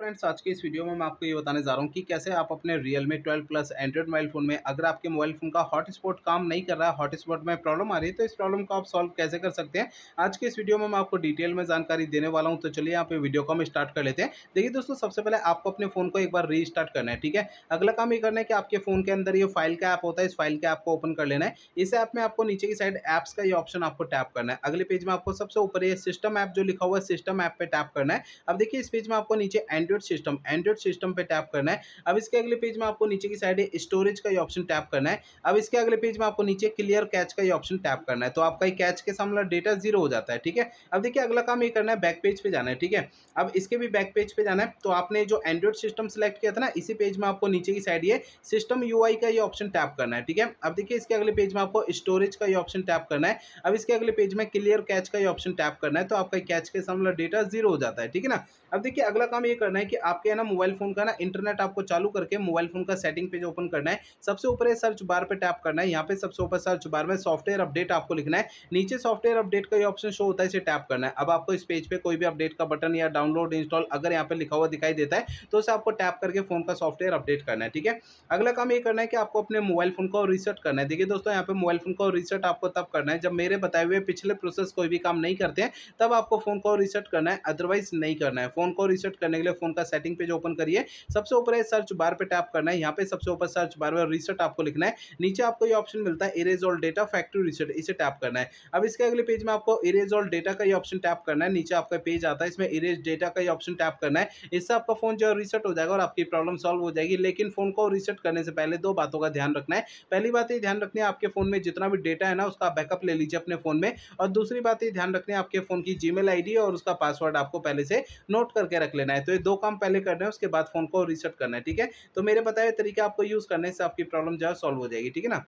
friends आज के इस वीडियो में मैं आपको ये बताने जा रहा हूँ कि कैसे आप अपने Realme twelve plus Android mobile phone में अगर आपके मोबाइल फ़ोन का हॉटस्पॉट काम नहीं कर रहा है हॉटस्पॉट में प्रॉब्लम आ रही है तो इस प्रॉब्लम को आप सॉल्व कैसे कर सकते हैं आज के इस वीडियो में मैं आपको डिटेल में जानकारी देने वाला हूँ तो चलिए आप वीडियो को हम स्टार्ट कर लेते हैं देखिए दोस्तों सबसे पहले आपको अपने फ़ोन को एक बार री करना है ठीक है अगला काम ये करना है कि आपके फ़ोन के अंदर ये फाइल का ऐप होता है इस फाइल के ऐप को ओपन कर लेना है इस ऐप में आपको नीचे की साइड ऐप्स का ये ऑप्शन आपको टैप करना है अगले पेज में आपको सबसे ऊपर ये सिस्टम ऐप जो लिखा हुआ है सिस्टम ऐप पर टैप करना है अब देखिए इस पेज में आपको नीचे and Android system Android system पे टैप करना है अब इसके अगले पेज में आपको नीचे की साइड है स्टोरेज का ये ऑप्शन टैप करना है अब इसके अगले पेज में आपको नीचे क्लियर कैच का ये ऑप्शन टैप करना है तो आपका कैच के सामने डेटा जीरो हो जाता है ठीक है अब देखिए अगला काम ये करना है बैक पेज पे जाना है ठीक है अब इसके भी बैक पेज पे जाना है तो आपने जो एंड्रॉइड सिस्टम सेलेक्ट किया था ना इसी पेज में आपको नीचे की साइड ये सिस्टम यू का ये ऑप्शन टैप करना है ठीक है अब देखिए इसके अगले पेज में आपको स्टोरेज का ये ऑप्शन टैप करना है अब इसके अगले पेज में क्लियर कैच का ये ऑप्शन टैप करना है तो आपका कैच के सामने डेटा जीरो हो जाता है ठीक है ना अब देखिए अगला काम ये करना है करना है कि आपके है ना मोबाइल फ़ोन का ना इंटरनेट आपको चालू करके मोबाइल फ़ोन का सेटिंग पेज ओपन करना है सबसे ऊपर सर्च बार पर टैप करना है यहाँ पे सबसे ऊपर सर्च बार में सॉफ्टवेयर अपडेट आपको लिखना है नीचे सॉफ्टवेयर अपडेट का ये ऑप्शन शो होता है इसे टैप करना है अब आपको इस पेज पर पे कोई भी अपडेट का बटन या डाउनलोड इंस्टॉल अगर यहाँ पे लिखा हुआ दिखाई देता है तो उसे आपको टैप करके फ़ोन का सॉफ्टवेयर अपडेट करना है ठीक है अगला काम ये करना है कि आपको अपने मोबाइल फ़ोन को रिसेट करना है देखिए दोस्तों यहाँ पे मोबाइल फ़ोन को रिसेट आपको तब करना है जब मेरे बताए हुए पिछले प्रोसेस कोई भी काम नहीं करते हैं तब आपको फ़ोन को रिसेट करना है अदरवाइज नहीं करना है फ़ोन को रिसेट करने के लिए फ़ोन का सेटिंग पेज ओपन करिए सबसे ऊपर है सर्च बार पे टैप करना है यहाँ पे सबसे ऊपर सर्च बार पर रिसेट आपको लिखना है नीचे आपको ये ऑप्शन मिलता है erase all data factory reset इसे टैप करना है अब इसके अगले पेज में आपको इरेज ऑल डेटा का ये ऑप्शन टैप करना है नीचे आपका पेज आता है इसमें इरेज डेटा का ये ऑप्शन टैप करना है इससे आपका फ़ोन जो रिसेट हो जाएगा और आपकी प्रॉब्लम सॉल्व हो जाएगी लेकिन फ़ोन को रिसेट करने से पहले दो बातों का ध्यान रखना है पहली बात ये ध्यान रखनी है आपके फ़ोन में जितना भी डेटा है ना उसका बैकअप ले लीजिए अपने फ़ोन में और दूसरी बात ये ध्यान रखनी है आपके फ़ोन की जी आईडी और उसका पासवर्ड आपको पहले से नोट करके रख लेना है तो ये दो काम पहले करना है उसके बाद फ़ोन को रिसेट करना है ठीक है तो मेरे बताए तरीके आपको यूज़ करने से आपकी प्रॉब्लम जो है सॉल्व हो जाएगी ठीक है ना